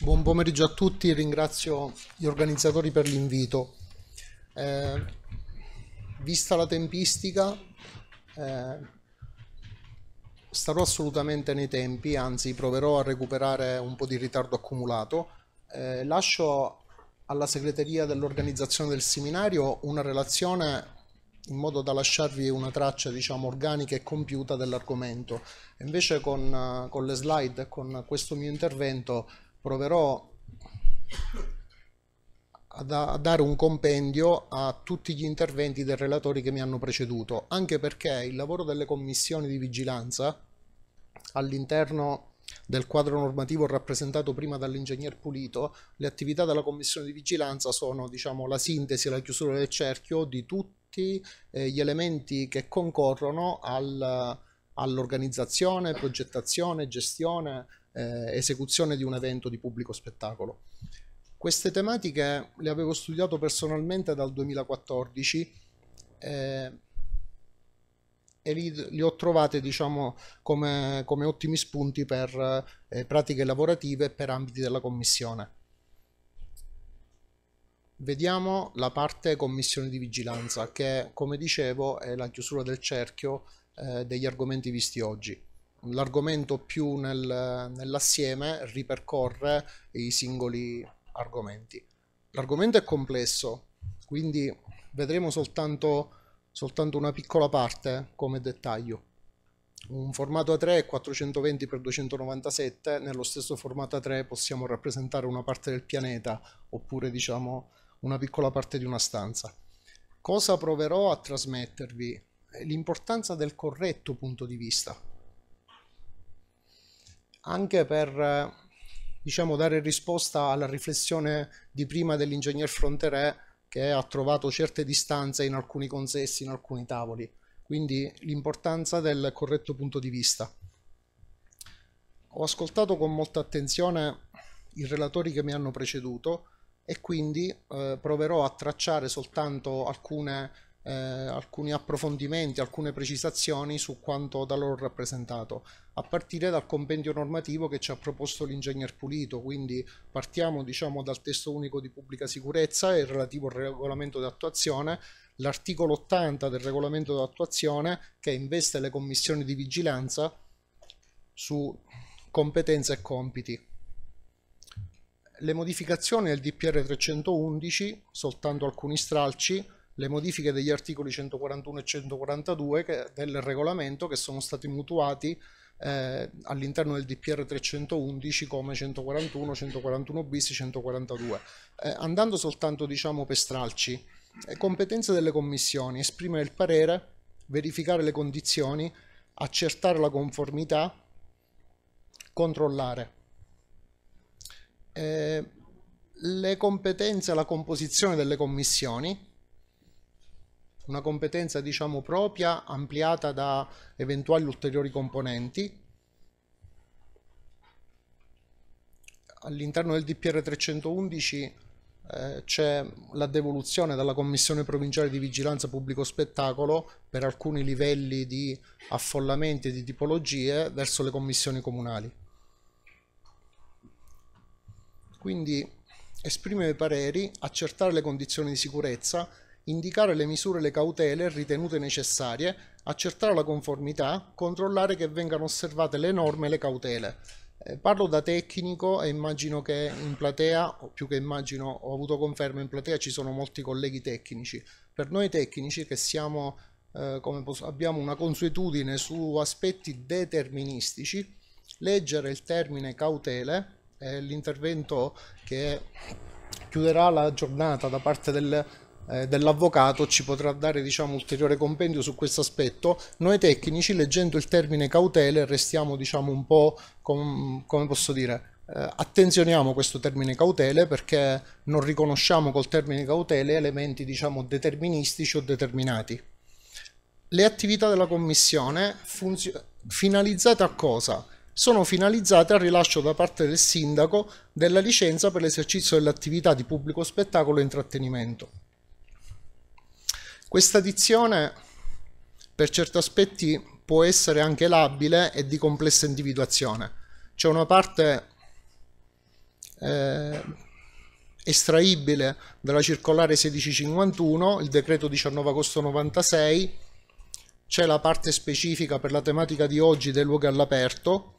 Buon pomeriggio a tutti, ringrazio gli organizzatori per l'invito. Eh, vista la tempistica, eh, starò assolutamente nei tempi, anzi proverò a recuperare un po' di ritardo accumulato. Eh, lascio alla segreteria dell'organizzazione del seminario una relazione in modo da lasciarvi una traccia diciamo organica e compiuta dell'argomento. Invece con, eh, con le slide, con questo mio intervento, proverò a, dare un compendio a tutti gli interventi dei relatori che mi hanno preceduto, anche perché il lavoro delle commissioni di vigilanza all'interno del quadro normativo rappresentato prima dall'ingegner Pulito, le attività della commissione di vigilanza sono diciamo, la sintesi e la chiusura del cerchio di tutti eh, gli elementi che concorrono al, all'organizzazione, progettazione, gestione eh, esecuzione di un evento di pubblico spettacolo. Queste tematiche le avevo studiato personalmente dal 2014 eh, e li, li, ho trovate diciamo, come, come ottimi spunti per eh, pratiche lavorative e per ambiti della commissione. Vediamo la parte commissione di vigilanza che come dicevo è la chiusura del cerchio eh, degli argomenti visti oggi l'argomento più nel, nell'assieme ripercorre i singoli argomenti. L'argomento è complesso, quindi vedremo soltanto, soltanto una piccola parte come dettaglio. Un formato A3 è 420x297, nello stesso formato A3 possiamo rappresentare una parte del pianeta oppure diciamo una piccola parte di una stanza. Cosa proverò a trasmettervi? L'importanza del corretto punto di vista, anche per eh, diciamo, dare risposta alla riflessione di prima dell'ingegner Fronterè che ha trovato certe distanze in alcuni consessi, in alcuni tavoli. Quindi l'importanza del corretto punto di vista. Ho ascoltato con molta attenzione i relatori che mi hanno preceduto e quindi eh, proverò a tracciare soltanto alcune eh, alcuni approfondimenti, alcune precisazioni su quanto da loro rappresentato, a partire dal compendio normativo che ci ha proposto l'ingegner Pulito, quindi partiamo diciamo, dal testo unico di pubblica sicurezza e il relativo regolamento di attuazione, l'articolo 80 del regolamento di attuazione che investe le commissioni di vigilanza su competenze e compiti. Le modificazioni del DPR 311, soltanto alcuni stralci, le modifiche degli articoli 141 e 142 che, del regolamento che sono stati mutuati eh, all'interno del DPR 311 come 141, 141 bis, 142. Eh, andando soltanto diciamo per stralci, eh, competenze delle commissioni, esprimere il parere, verificare le condizioni, accertare la conformità, controllare. Eh, le competenze, la composizione delle commissioni, una competenza diciamo propria ampliata da eventuali ulteriori componenti. All'interno del DPR 311 eh, c'è la devoluzione dalla Commissione Provinciale di Vigilanza Pubblico Spettacolo per alcuni livelli di affollamenti e di tipologie verso le commissioni comunali. Quindi esprimere i pareri, accertare le condizioni di sicurezza indicare le misure e le cautele ritenute necessarie, accertare la conformità, controllare che vengano osservate le norme e le cautele. Eh, parlo da tecnico e immagino che in platea, o più che immagino, ho avuto conferma in platea, ci sono molti colleghi tecnici. Per noi tecnici che siamo, eh, abbiamo una consuetudine su aspetti deterministici, leggere il termine cautele è l'intervento che chiuderà la giornata da parte del eh, dell'avvocato ci potrà dare diciamo ulteriore compendio su questo aspetto noi tecnici leggendo il termine cautele restiamo diciamo un po' com, come posso dire eh, attenzioniamo questo termine cautele perché non riconosciamo col termine cautele elementi diciamo deterministici o determinati le attività della commissione finalizzate a cosa? sono finalizzate al rilascio da parte del sindaco della licenza per l'esercizio dell'attività di pubblico spettacolo e intrattenimento. Questa dizione, per certi aspetti, può essere anche labile e di complessa individuazione. C'è una parte eh, estraibile dalla circolare 1651, il decreto 19 agosto 96, c'è la parte specifica per la tematica di oggi dei luoghi all'aperto.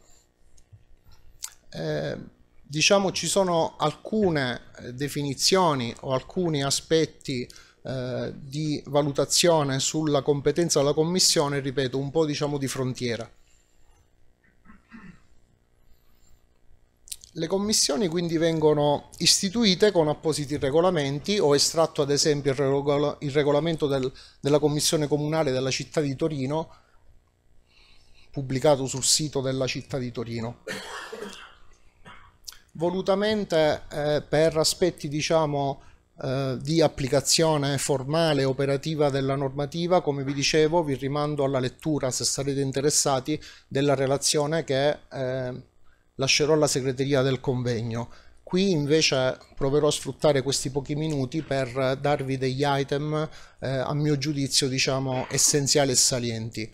Eh, diciamo ci sono alcune eh, definizioni o alcuni aspetti eh, di valutazione sulla competenza della commissione, ripeto, un po' diciamo di frontiera. Le commissioni quindi vengono istituite con appositi regolamenti, ho estratto ad esempio il, il regolamento del, della commissione comunale della città di Torino, pubblicato sul sito della città di Torino. Volutamente eh, per aspetti diciamo eh, di applicazione formale e operativa della normativa, come vi dicevo, vi rimando alla lettura, se sarete interessati, della relazione che eh, lascerò alla segreteria del convegno. Qui invece proverò a sfruttare questi pochi minuti per darvi degli item eh, a mio giudizio diciamo essenziali e salienti.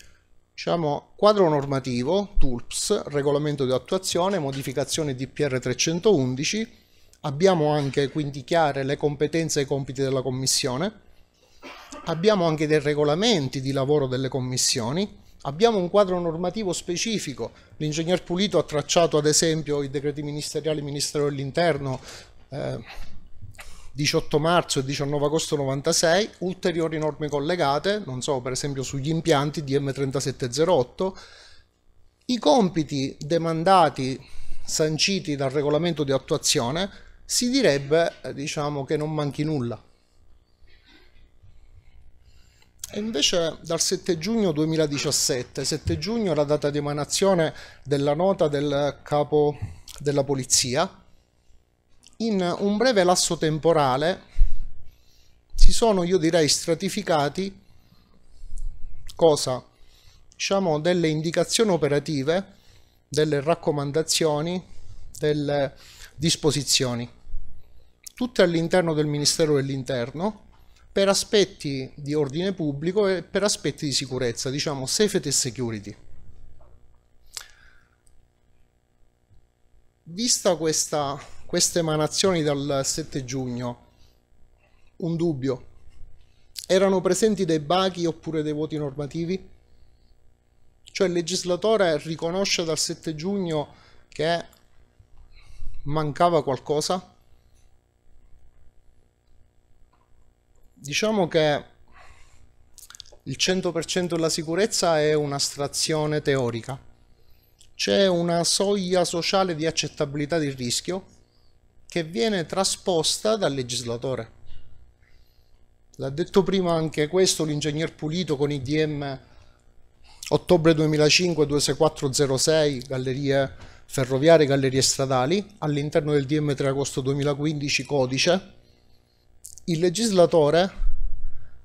Diciamo quadro normativo, TULPS, regolamento di attuazione, modificazione DPR 311, Abbiamo anche quindi chiare le competenze e i compiti della Commissione, abbiamo anche dei regolamenti di lavoro delle commissioni, abbiamo un quadro normativo specifico, l'ingegner Pulito ha tracciato ad esempio i decreti ministeriali Ministero dell'Interno eh, 18 marzo e 19 agosto 96, ulteriori norme collegate, non so per esempio sugli impianti DM3708, i compiti demandati sanciti dal regolamento di attuazione si direbbe eh, diciamo che non manchi nulla. E invece dal 7 giugno 2017, 7 giugno è la data di emanazione della nota del capo della polizia, in un breve lasso temporale si sono, io direi, stratificati cosa? Diciamo delle indicazioni operative, delle raccomandazioni, delle disposizioni, tutte all'interno del Ministero dell'Interno, per aspetti di ordine pubblico e per aspetti di sicurezza, diciamo safety and security. Vista questa, queste emanazioni dal 7 giugno, un dubbio. Erano presenti dei bachi oppure dei voti normativi? Cioè il legislatore riconosce dal 7 giugno che mancava qualcosa? Diciamo che il 100% della sicurezza è un'astrazione teorica. C'è una soglia sociale di accettabilità del rischio che viene trasposta dal legislatore. L'ha detto prima anche questo l'ingegner Pulito con IDM ottobre 2005 2406, gallerie ferroviarie e gallerie stradali all'interno del DM 3 agosto 2015 codice, il legislatore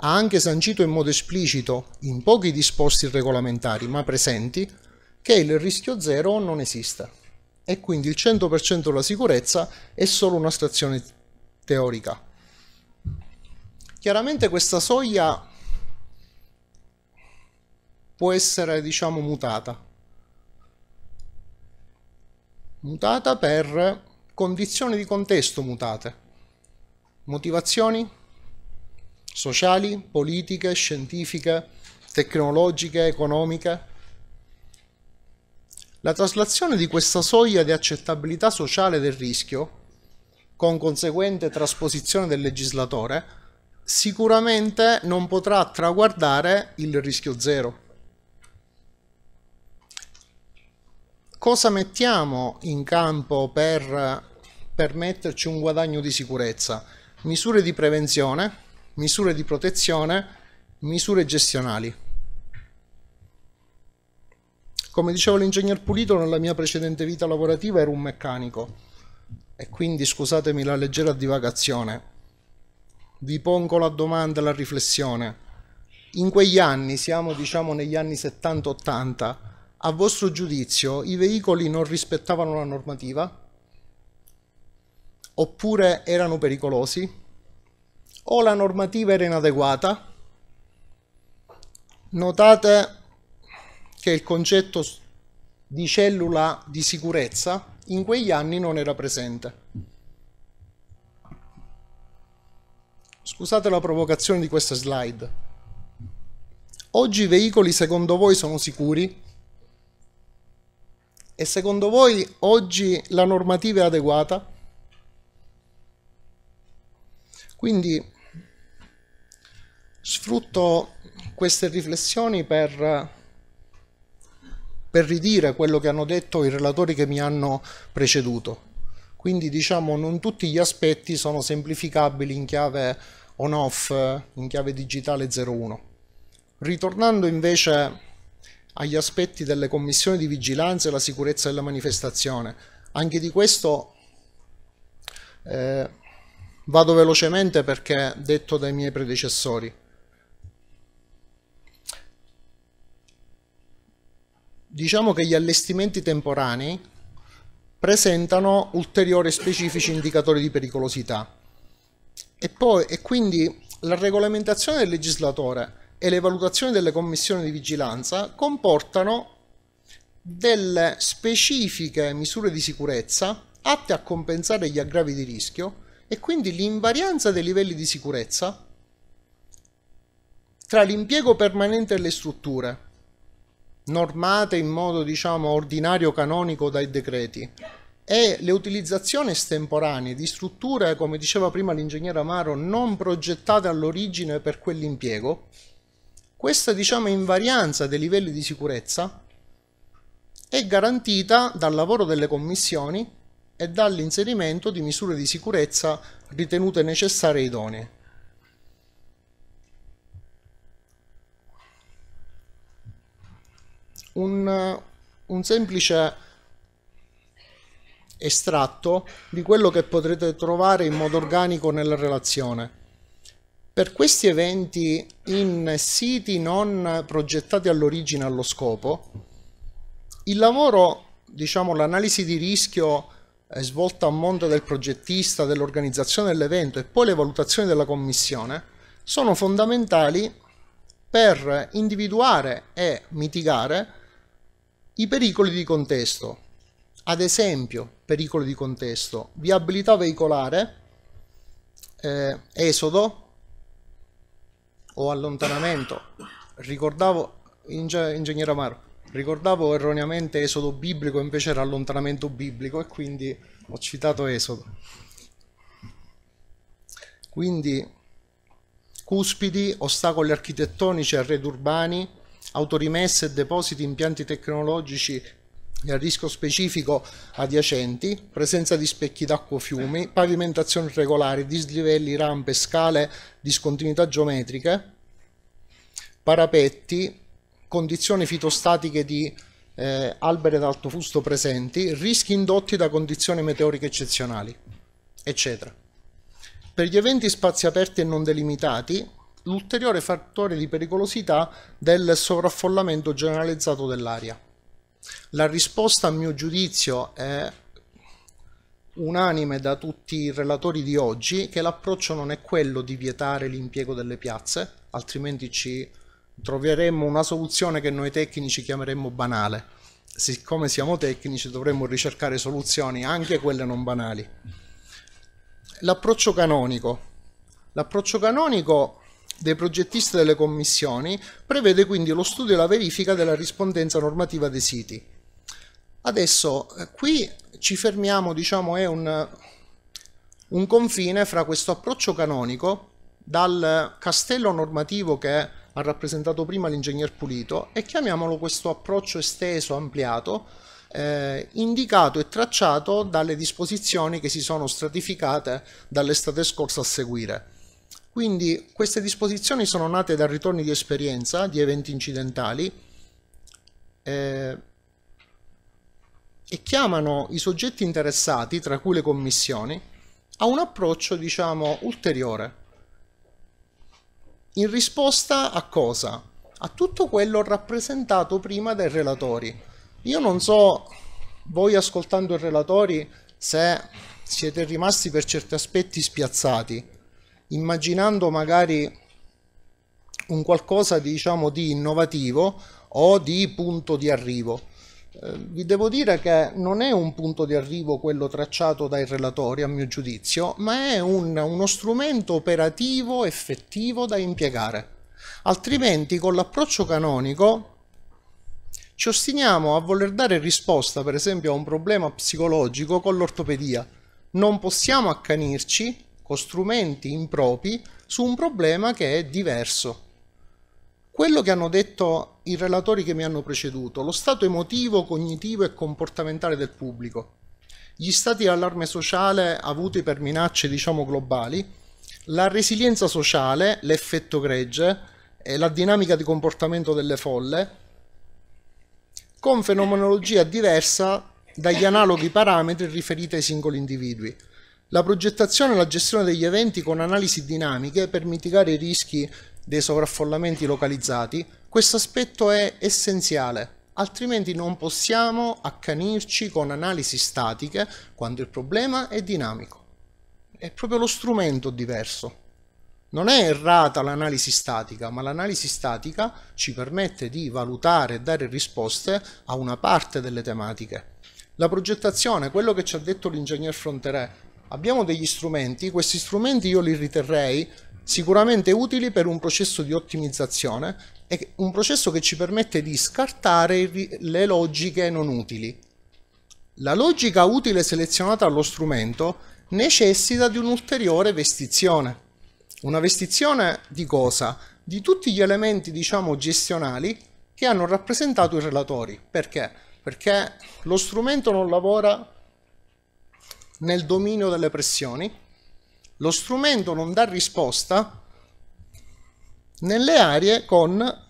ha anche sancito in modo esplicito, in pochi disposti regolamentari ma presenti, che il rischio zero non esiste e quindi il 100% della sicurezza è solo una stazione teorica. Chiaramente questa soglia può essere diciamo mutata, mutata per condizioni di contesto mutate, motivazioni sociali, politiche, scientifiche, tecnologiche, economiche. La traslazione di questa soglia di accettabilità sociale del rischio, con conseguente trasposizione del legislatore, sicuramente non potrà traguardare il rischio zero cosa mettiamo in campo per permetterci un guadagno di sicurezza? Misure di prevenzione, misure di protezione, misure gestionali. Come dicevo l'ingegner Pulito, nella mia precedente vita lavorativa ero un meccanico e quindi scusatemi la leggera divagazione. Vi pongo la domanda e la riflessione. In quegli anni, siamo diciamo negli anni 70-80, a vostro giudizio i veicoli non rispettavano la normativa? Oppure erano pericolosi? O la normativa era inadeguata? Notate che il concetto di cellula di sicurezza in quegli anni non era presente. Scusate la provocazione di questa slide. Oggi i veicoli secondo voi sono sicuri? E secondo voi oggi la normativa è adeguata? Quindi sfrutto queste riflessioni per, per ridire quello che hanno detto i relatori che mi hanno preceduto. Quindi diciamo non tutti gli aspetti sono semplificabili in chiave on-off, in chiave digitale 01. Ritornando invece agli aspetti delle commissioni di vigilanza e la sicurezza della manifestazione. Anche di questo eh, vado velocemente perché detto dai miei predecessori. Diciamo che gli allestimenti temporanei presentano ulteriori specifici indicatori di pericolosità. E, poi, e quindi la regolamentazione del legislatore e le valutazioni delle commissioni di vigilanza comportano delle specifiche misure di sicurezza atte a compensare gli aggravi di rischio e quindi l'invarianza dei livelli di sicurezza tra l'impiego permanente delle strutture, normate in modo diciamo ordinario canonico dai decreti, e le utilizzazioni estemporanee di strutture, come diceva prima l'ingegnere Amaro, non progettate all'origine per quell'impiego, questa diciamo, invarianza dei livelli di sicurezza è garantita dal lavoro delle commissioni e dall'inserimento di misure di sicurezza ritenute necessarie e idonee. Un, un semplice estratto di quello che potrete trovare in modo organico nella relazione. Per questi eventi in siti non progettati all'origine allo scopo, il lavoro, diciamo l'analisi di rischio eh, svolta a monte del progettista, dell'organizzazione dell'evento e poi le valutazioni della commissione sono fondamentali per individuare e mitigare i pericoli di contesto. Ad esempio, pericoli di contesto, viabilità veicolare, eh, esodo, o allontanamento. Ricordavo, Inge- ingegnere Amaro, ricordavo erroneamente Esodo biblico, invece era allontanamento biblico e quindi ho citato Esodo. Quindi cuspidi, ostacoli architettonici, arredi urbani, autorimesse, depositi, impianti tecnologici a rischio specifico adiacenti, presenza di specchi d'acqua o fiumi, pavimentazione irregolare, dislivelli, rampe, scale, discontinuità geometriche, parapetti, condizioni fitostatiche di eh, alberi ad alto fusto presenti, rischi indotti da condizioni meteoriche eccezionali, eccetera. Per gli eventi spazi aperti e non delimitati, l'ulteriore fattore di pericolosità del sovraffollamento generalizzato dell'aria. La risposta, a mio giudizio, è unanime da tutti i relatori di oggi che l'approccio non è quello di vietare l'impiego delle piazze, altrimenti ci troveremmo una soluzione che noi tecnici chiameremmo banale. Siccome siamo tecnici dovremmo ricercare soluzioni anche quelle non banali. L'approccio canonico. L'approccio canonico dei progettisti delle commissioni prevede quindi lo studio e la verifica della rispondenza normativa dei siti. Adesso eh, qui ci fermiamo, diciamo, è un, un confine fra questo approccio canonico dal castello normativo che ha rappresentato prima l'ingegner Pulito e chiamiamolo questo approccio esteso, ampliato, eh, indicato e tracciato dalle disposizioni che si sono stratificate dall'estate scorsa a seguire. Quindi queste disposizioni sono nate da ritorni di esperienza di eventi incidentali eh, e chiamano i soggetti interessati, tra cui le commissioni, a un approccio diciamo ulteriore. In risposta a cosa? A tutto quello rappresentato prima dai relatori. Io non so voi ascoltando i relatori se siete rimasti per certi aspetti spiazzati immaginando magari un qualcosa diciamo di innovativo o di punto di arrivo. Eh, vi devo dire che non è un punto di arrivo quello tracciato dai relatori, a mio giudizio, ma è un, uno strumento operativo effettivo da impiegare. Altrimenti, con l'approccio canonico, ci ostiniamo a voler dare risposta, per esempio, a un problema psicologico con l'ortopedia. Non possiamo accanirci o strumenti impropri su un problema che è diverso. Quello che hanno detto i relatori che mi hanno preceduto, lo stato emotivo, cognitivo e comportamentale del pubblico, gli stati di allarme sociale avuti per minacce diciamo globali, la resilienza sociale, l'effetto gregge, la dinamica di comportamento delle folle, con fenomenologia diversa dagli analoghi parametri riferiti ai singoli individui la progettazione e la gestione degli eventi con analisi dinamiche per mitigare i rischi dei sovraffollamenti localizzati, questo aspetto è essenziale, altrimenti non possiamo accanirci con analisi statiche quando il problema è dinamico. È proprio lo strumento diverso. Non è errata l'analisi statica, ma l'analisi statica ci permette di valutare e dare risposte a una parte delle tematiche. La progettazione, quello che ci ha detto l'ingegner Fronterè, abbiamo degli strumenti, questi strumenti io li riterrei sicuramente utili per un processo di ottimizzazione è un processo che ci permette di scartare le logiche non utili. La logica utile selezionata allo strumento necessita di un'ulteriore vestizione. Una vestizione di cosa? Di tutti gli elementi, diciamo, gestionali che hanno rappresentato i relatori. Perché? Perché lo strumento non lavora nel dominio delle pressioni, lo strumento non dà risposta nelle aree con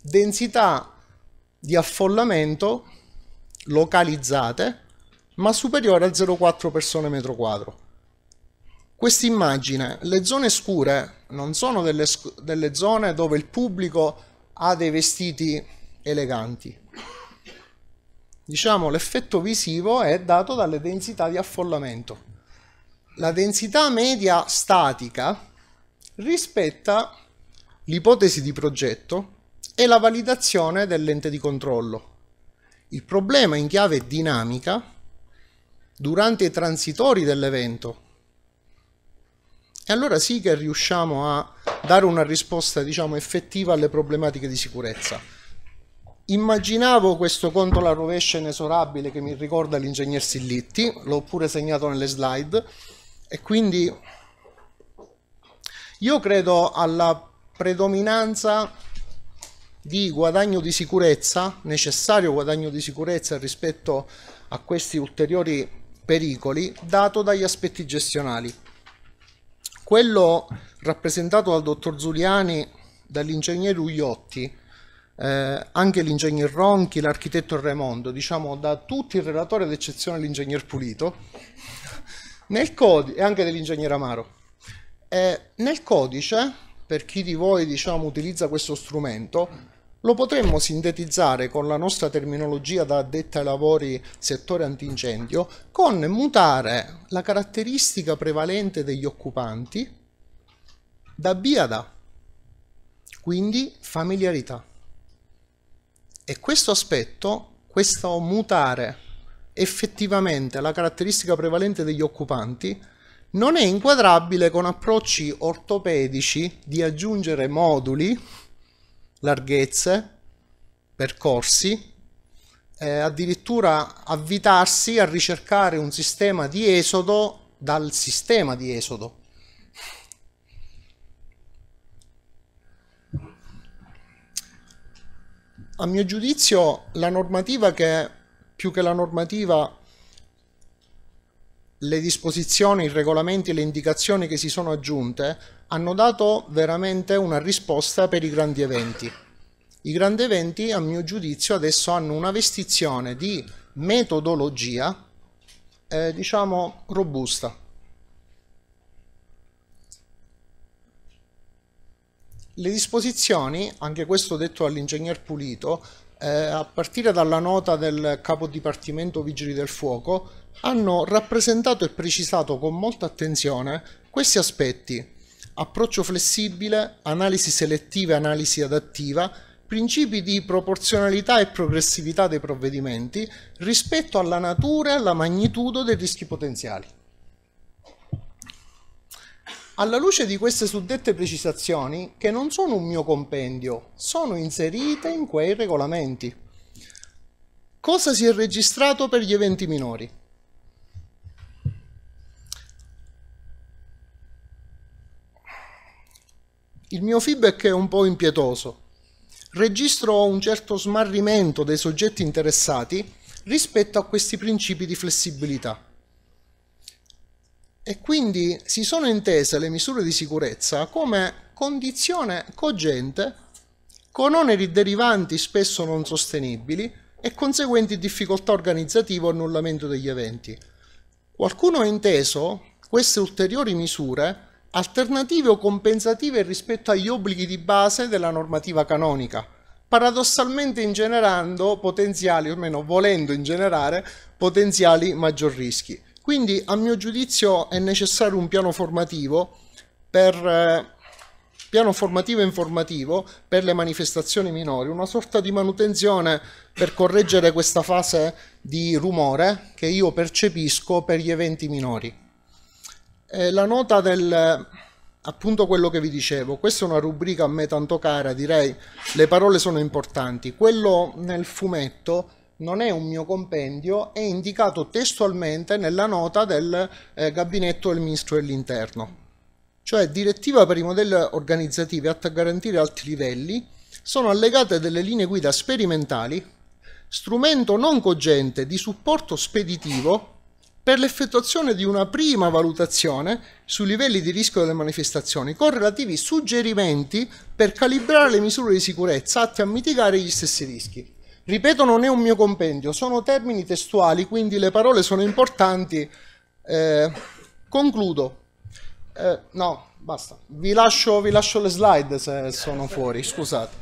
densità di affollamento localizzate ma superiore a 0,4 persone metro quadro. Questa immagine, le zone scure non sono delle, delle zone dove il pubblico ha dei vestiti eleganti, diciamo, l'effetto visivo è dato dalle densità di affollamento. La densità media statica rispetta l'ipotesi di progetto e la validazione dell'ente di controllo. Il problema in chiave dinamica durante i transitori dell'evento. E allora sì che riusciamo a dare una risposta diciamo, effettiva alle problematiche di sicurezza. Immaginavo questo conto alla rovescia inesorabile che mi ricorda l'ingegner Sillitti, l'ho pure segnato nelle slide, e quindi io credo alla predominanza di guadagno di sicurezza, necessario guadagno di sicurezza rispetto a questi ulteriori pericoli, dato dagli aspetti gestionali. Quello rappresentato dal dottor Zuliani, dall'ingegnere Ugliotti, eh, anche l'ingegner Ronchi, l'architetto Raimondo, diciamo da tutti il relatore ad eccezione dell'ingegner Pulito, nel codice, e anche dell'ingegner Amaro. Eh, nel codice, per chi di voi diciamo, utilizza questo strumento, lo potremmo sintetizzare con la nostra terminologia da addetta ai lavori settore antincendio con mutare la caratteristica prevalente degli occupanti da biada, quindi familiarità. E questo aspetto, questo mutare effettivamente la caratteristica prevalente degli occupanti, non è inquadrabile con approcci ortopedici di aggiungere moduli, larghezze, percorsi, eh, addirittura avvitarsi a ricercare un sistema di esodo dal sistema di esodo a mio giudizio la normativa che più che la normativa le disposizioni, i regolamenti le indicazioni che si sono aggiunte hanno dato veramente una risposta per i grandi eventi. I grandi eventi, a mio giudizio, adesso hanno una vestizione di metodologia, eh, diciamo, robusta. Le disposizioni, anche questo detto all'ingegner Pulito, eh, a partire dalla nota del capo dipartimento Vigili del Fuoco, hanno rappresentato e precisato con molta attenzione questi aspetti. Approccio flessibile, analisi selettiva e analisi adattiva, principi di proporzionalità e progressività dei provvedimenti rispetto alla natura e alla magnitudo dei rischi potenziali. Alla luce di queste suddette precisazioni, che non sono un mio compendio, sono inserite in quei regolamenti. Cosa si è registrato per gli eventi minori? Il mio feedback è un po' impietoso. Registro un certo smarrimento dei soggetti interessati rispetto a questi principi di flessibilità e quindi si sono intese le misure di sicurezza come condizione cogente con oneri derivanti spesso non sostenibili e conseguenti difficoltà organizzative o annullamento degli eventi. Qualcuno ha inteso queste ulteriori misure alternative o compensative rispetto agli obblighi di base della normativa canonica, paradossalmente ingenerando potenziali, o almeno volendo ingenerare, potenziali maggior rischi. Quindi a mio giudizio è necessario un piano formativo per eh, piano formativo e informativo per le manifestazioni minori, una sorta di manutenzione per correggere questa fase di rumore che io percepisco per gli eventi minori. Eh, la nota del appunto quello che vi dicevo, questa è una rubrica a me tanto cara, direi le parole sono importanti. Quello nel fumetto non è un mio compendio, è indicato testualmente nella nota del eh, gabinetto del Ministro dell'Interno. Cioè direttiva per i modelli organizzativi atta a garantire alti livelli, sono allegate delle linee guida sperimentali, strumento non cogente di supporto speditivo per l'effettuazione di una prima valutazione sui livelli di rischio delle manifestazioni, con relativi suggerimenti per calibrare le misure di sicurezza atte a mitigare gli stessi rischi. Ripeto, non è un mio compendio, sono termini testuali, quindi le parole sono importanti. Eh, concludo. Eh, no, basta. Vi lascio, vi lascio le slide se sono fuori, scusate.